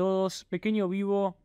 todos. Pequeño vivo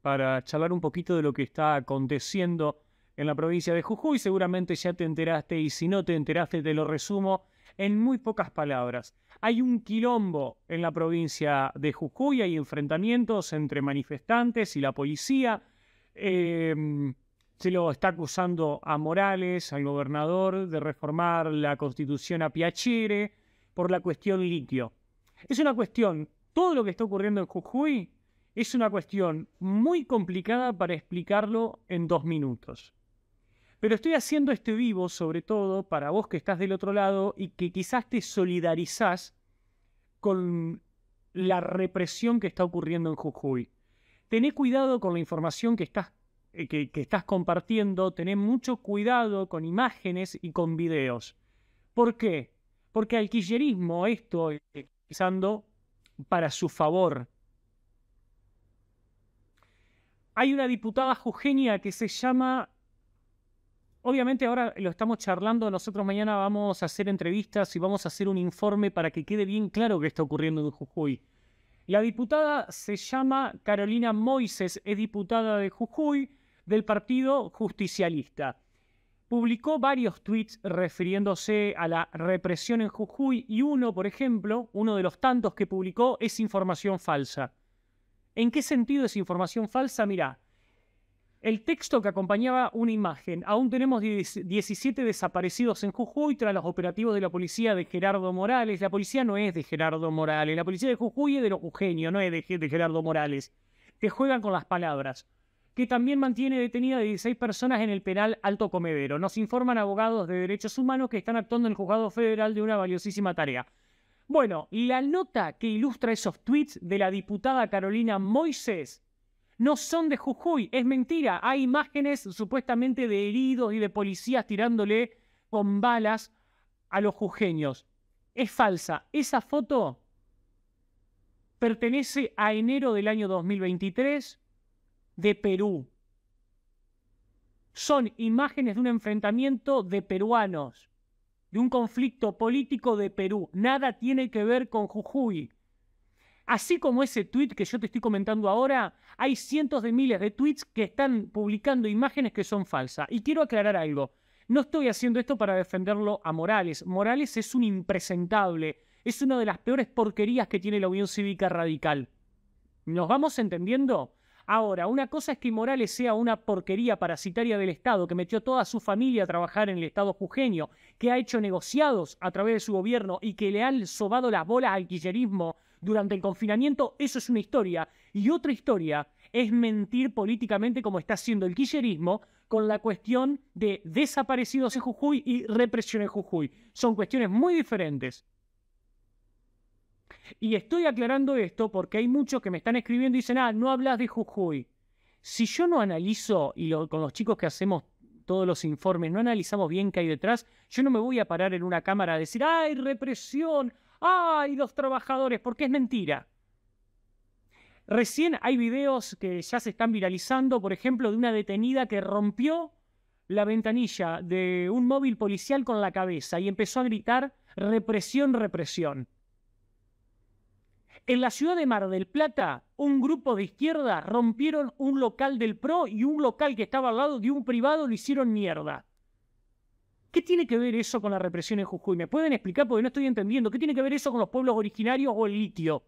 para charlar un poquito de lo que está aconteciendo en la provincia de Jujuy. Seguramente ya te enteraste y si no te enteraste te lo resumo en muy pocas palabras. Hay un quilombo en la provincia de Jujuy, hay enfrentamientos entre manifestantes y la policía. Em, se lo está acusando a Morales, al gobernador, de reformar la constitución a Piachere por la cuestión litio. Es una cuestión todo lo que está ocurriendo en Jujuy es una cuestión muy complicada para explicarlo en dos minutos. Pero estoy haciendo este vivo sobre todo para vos que estás del otro lado y que quizás te solidarizás con la represión que está ocurriendo en Jujuy. Tené cuidado con la información que estás, eh, que, estás compartiendo, tené mucho cuidado con imágenes y con videos. ¿Por qué? Porque alquilerismo, esto, eh, para su favor. Hay una diputada jujeña que se llama obviamente ahora lo estamos charlando, nosotros mañana vamos a hacer entrevistas y vamos a hacer un informe para que quede bien claro qué está ocurriendo en Jujuy. La diputada se llama Carolina Moises, es diputada de Jujuy del Partido Justicialista publicó varios tweets refiriéndose a la represión en Jujuy y uno, por ejemplo, uno de los tantos que publicó es información falsa. ¿En qué sentido es información falsa? Mirá, el texto que acompañaba una imagen. Aún tenemos 17 desaparecidos en Jujuy tras los operativos de la policía de Gerardo Morales. La policía no es de Gerardo Morales. La policía de Jujuy es de los no es de, Gerardo Morales. Te juegan con las palabras que también mantiene detenida a 16 personas en el penal Alto Comedero. Nos informan abogados de derechos humanos que están actuando en el juzgado federal de una valiosísima tarea. Bueno, la nota que ilustra esos tweets de la diputada Carolina Moisés no son de Jujuy, es mentira. Hay imágenes supuestamente de heridos y de policías tirándole con balas a los jujeños. Es falsa. Esa foto pertenece a enero del año 2023 de Perú. Son imágenes de un enfrentamiento de peruanos, de un conflicto político de Perú. Nada tiene que ver con Jujuy. Así como ese tweet que yo te estoy comentando ahora, hay cientos de miles de tweets que están publicando imágenes que son falsas. Y quiero aclarar algo. No estoy haciendo esto para defenderlo a Morales. Morales es un impresentable. Es una de las peores porquerías que tiene la Unión Cívica Radical. ¿Nos vamos entendiendo? Ahora, una cosa es que Morales sea una porquería parasitaria del Estado, que metió toda su familia a trabajar en el Estado jujeño, que ha hecho negociados a través de su gobierno y que le han sobado las bolas al quillerismo durante el confinamiento, eso es una historia. Y otra historia es mentir políticamente como está haciendo el quillerismo con la cuestión de desaparecidos en Jujuy y represión en Jujuy. Son cuestiones muy diferentes. Y estoy aclarando esto porque hay muchos que me están escribiendo y dicen, ah, no hablas de Jujuy. Si yo no analizo, y con los chicos que hacemos todos los informes, no analizamos bien qué hay detrás, yo no me voy a parar en una cámara a decir, ay, represión, ay, los trabajadores, porque es mentira. Recién hay videos que ya se están viralizando, por ejemplo, de una detenida que rompió la ventanilla de un móvil policial con la cabeza y empezó a gritar represión, represión. En la ciudad de Mar del Plata, un grupo de izquierda rompieron un local del PRO y un local que estaba al lado de un privado lo hicieron mierda. ¿Qué tiene que ver eso con la represión en Jujuy? ¿Me pueden explicar? Porque no estoy entendiendo. ¿Qué tiene que ver eso con los pueblos originarios o el litio?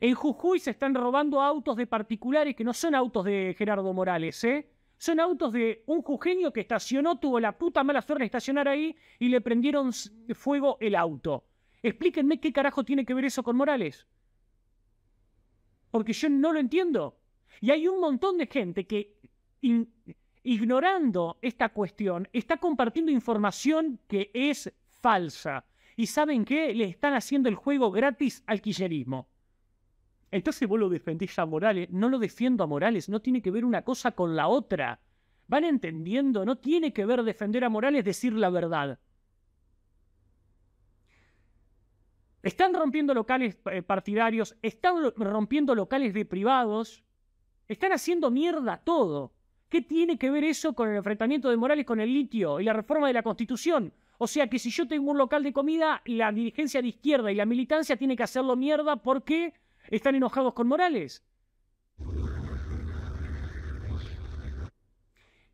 En Jujuy se están robando autos de particulares que no son autos de Gerardo Morales, ¿eh? Son autos de un jujeño que estacionó, tuvo la puta mala suerte de estacionar ahí y le prendieron fuego el auto. Explíquenme qué carajo tiene que ver eso con Morales. Porque yo no lo entiendo. Y hay un montón de gente que, ignorando esta cuestión, está compartiendo información que es falsa. Y saben que le están haciendo el juego gratis al quillerismo. Entonces vos lo defendís a Morales. No lo defiendo a Morales. No tiene que ver una cosa con la otra. Van entendiendo. No tiene que ver defender a Morales, decir la verdad. Están rompiendo locales eh, partidarios, están rompiendo locales de privados, están haciendo mierda todo. ¿Qué tiene que ver eso con el enfrentamiento de Morales con el litio y la reforma de la Constitución? O sea que si yo tengo un local de comida, la dirigencia de izquierda y la militancia tiene que hacerlo mierda porque están enojados con Morales.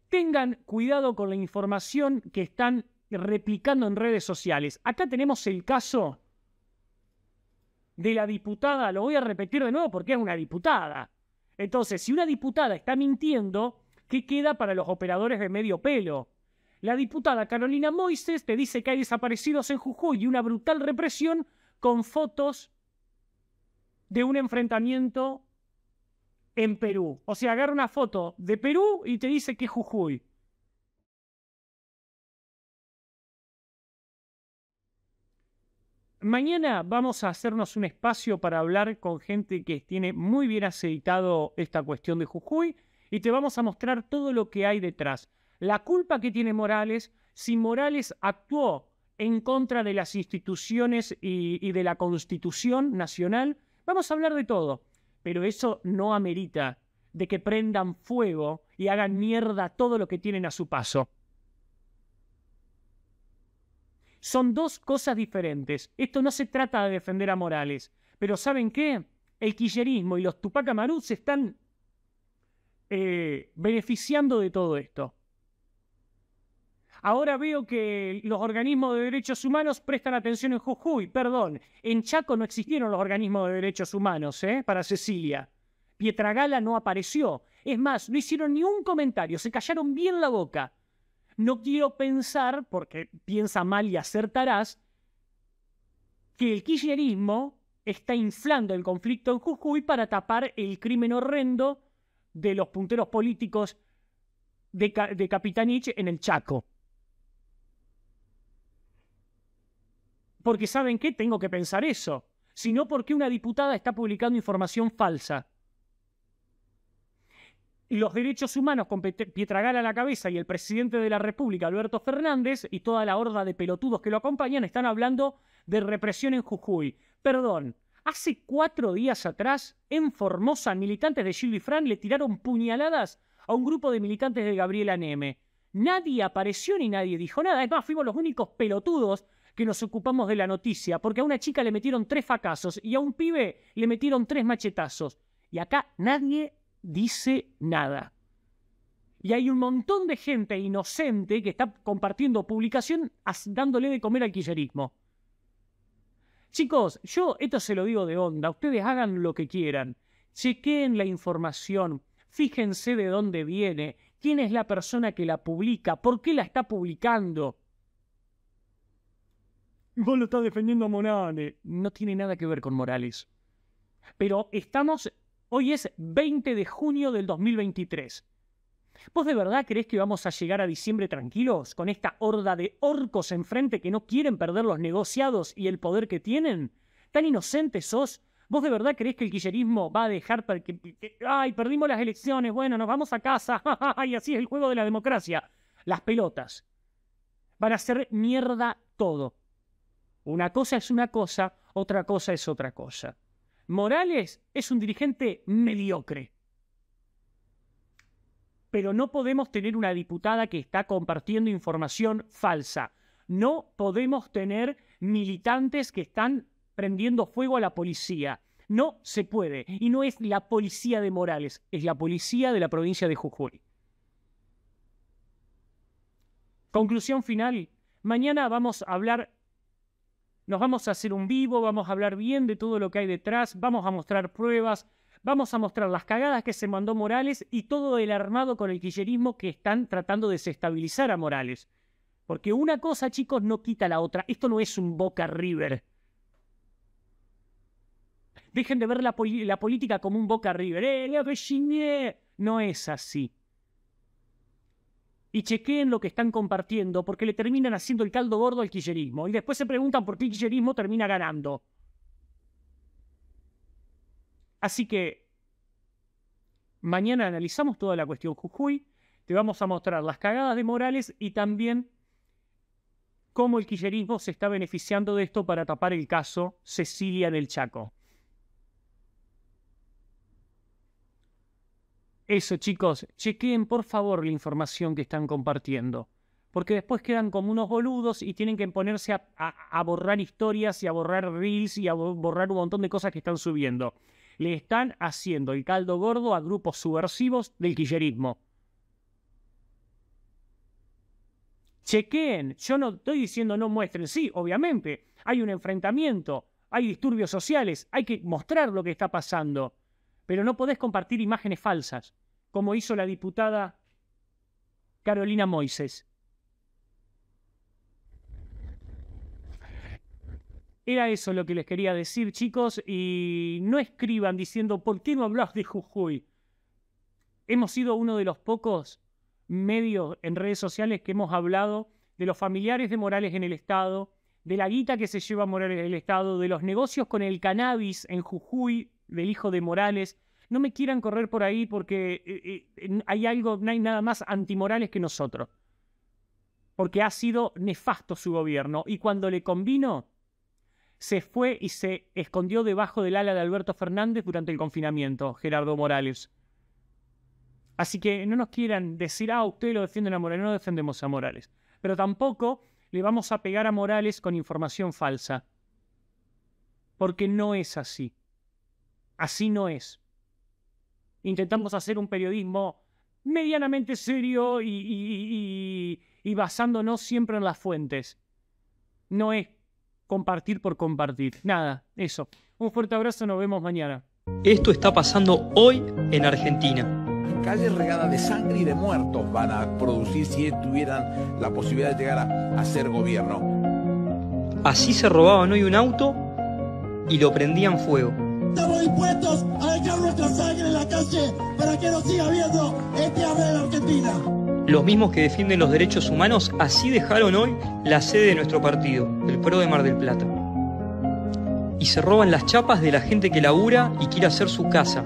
Tengan cuidado con la información que están replicando en redes sociales. Acá tenemos el caso de la diputada, lo voy a repetir de nuevo porque es una diputada. Entonces, si una diputada está mintiendo, ¿qué queda para los operadores de medio pelo? La diputada Carolina Moises te dice que hay desaparecidos en Jujuy y una brutal represión con fotos de un enfrentamiento en Perú. O sea, agarra una foto de Perú y te dice que es Jujuy. Mañana vamos a hacernos un espacio para hablar con gente que tiene muy bien aceitado esta cuestión de Jujuy y te vamos a mostrar todo lo que hay detrás. La culpa que tiene Morales, si Morales actuó en contra de las instituciones y, de la constitución nacional, vamos a hablar de todo. Pero eso no amerita de que prendan fuego y hagan mierda todo lo que tienen a su paso. Son dos cosas diferentes. Esto no se trata de defender a Morales. Pero ¿saben qué? El quillerismo y los Tupac Amaru se están eh, beneficiando de todo esto. Ahora veo que los organismos de derechos humanos prestan atención en Jujuy. Perdón, en Chaco no existieron los organismos de derechos humanos, ¿eh? Para Cecilia. Pietragala no apareció. Es más, no hicieron ni un comentario, se callaron bien la boca. No quiero pensar, porque piensa mal y acertarás, que el kirchnerismo está inflando el conflicto en Jujuy para tapar el crimen horrendo de los punteros políticos de, de Capitanich en el Chaco. Porque ¿saben qué? Tengo que pensar eso. Sino porque una diputada está publicando información falsa los derechos humanos con Pietragala a la cabeza y el presidente de la República, Alberto Fernández, y toda la horda de pelotudos que lo acompañan, están hablando de represión en Jujuy. Perdón, hace cuatro días atrás, en Formosa, militantes de Gilly Fran le tiraron puñaladas a un grupo de militantes de Gabriela Neme. Nadie apareció ni nadie dijo nada. Es más, fuimos los únicos pelotudos que nos ocupamos de la noticia, porque a una chica le metieron tres fracasos y a un pibe le metieron tres machetazos. Y acá nadie dice nada. Y hay un montón de gente inocente que está compartiendo publicación dándole de comer al quillerismo. Chicos, yo esto se lo digo de onda, ustedes hagan lo que quieran, chequeen la información, fíjense de dónde viene, quién es la persona que la publica, por qué la está publicando. Vos lo estás defendiendo a Morales. No tiene nada que ver con Morales. Pero estamos Hoy es 20 de junio del 2023. ¿Vos de verdad crees que vamos a llegar a diciembre tranquilos con esta horda de orcos enfrente que no quieren perder los negociados y el poder que tienen? ¿Tan inocente sos? ¿Vos de verdad crees que el quillerismo va a dejar que, que, ay, perdimos las elecciones, bueno, nos vamos a casa, Ay así es el juego de la democracia? Las pelotas. Van a hacer mierda todo. Una cosa es una cosa, otra cosa es otra cosa. Morales es un dirigente mediocre. Pero no podemos tener una diputada que está compartiendo información falsa. No podemos tener militantes que están prendiendo fuego a la policía. No se puede. Y no es la policía de Morales, es la policía de la provincia de Jujuy. Conclusión final. Mañana vamos a hablar nos vamos a hacer un vivo, vamos a hablar bien de todo lo que hay detrás, vamos a mostrar pruebas, vamos a mostrar las cagadas que se mandó Morales y todo el armado con el quillerismo que están tratando de desestabilizar a Morales. Porque una cosa, chicos, no quita la otra. Esto no es un Boca River. Dejen de ver la, política como un Boca River. ¡Eh, No es así y chequeen lo que están compartiendo porque le terminan haciendo el caldo gordo al quillerismo. Y después se preguntan por qué el quillerismo termina ganando. Así que mañana analizamos toda la cuestión Jujuy, te vamos a mostrar las cagadas de Morales y también cómo el quillerismo se está beneficiando de esto para tapar el caso Cecilia del Chaco. Eso chicos, Chequeen, por favor la información que están compartiendo, porque después quedan como unos boludos y tienen que ponerse a, borrar historias y a borrar reels y a borrar un montón de cosas que están subiendo. Le están haciendo el caldo gordo a grupos subversivos del quillerismo. chequeen. Yo no estoy diciendo no muestren. Sí, obviamente, hay un enfrentamiento, hay disturbios sociales, hay que mostrar lo que está pasando pero no podés compartir imágenes falsas, como hizo la diputada Carolina Moises. Era eso lo que les quería decir, chicos, y no escriban diciendo, ¿por qué no hablas de Jujuy? Hemos sido uno de los pocos medios en redes sociales que hemos hablado de los familiares de Morales en el Estado, de la guita que se lleva Morales en el Estado, de los negocios con el cannabis en Jujuy, del hijo de Morales. No me quieran correr por ahí porque eh, eh, hay algo, no hay nada más antimorales que nosotros. Porque ha sido nefasto su gobierno. Y cuando le convino, se fue y se escondió debajo del ala de Alberto Fernández durante el confinamiento, Gerardo Morales. Así que no nos quieran decir, ah, ustedes lo defienden a Morales, no defendemos a Morales. Pero tampoco le vamos a pegar a Morales con información falsa. Porque no es así. Así no es. Intentamos hacer un periodismo medianamente serio y, basándonos siempre en las fuentes. No es compartir por compartir. Nada, eso. Un fuerte abrazo, nos vemos mañana. Esto está pasando hoy en Argentina. Calle regada de sangre y de muertos van a producir si tuvieran la posibilidad de llegar a, a ser gobierno. Así se robaban hoy un auto y lo prendían fuego. Estamos dispuestos a dejar nuestra sangre en la calle para que no siga habiendo este hambre de la Argentina. Los mismos que defienden los derechos humanos así dejaron hoy la sede de nuestro partido, el PRO de Mar del Plata. Y se roban las chapas de la gente que labura y quiere hacer su casa.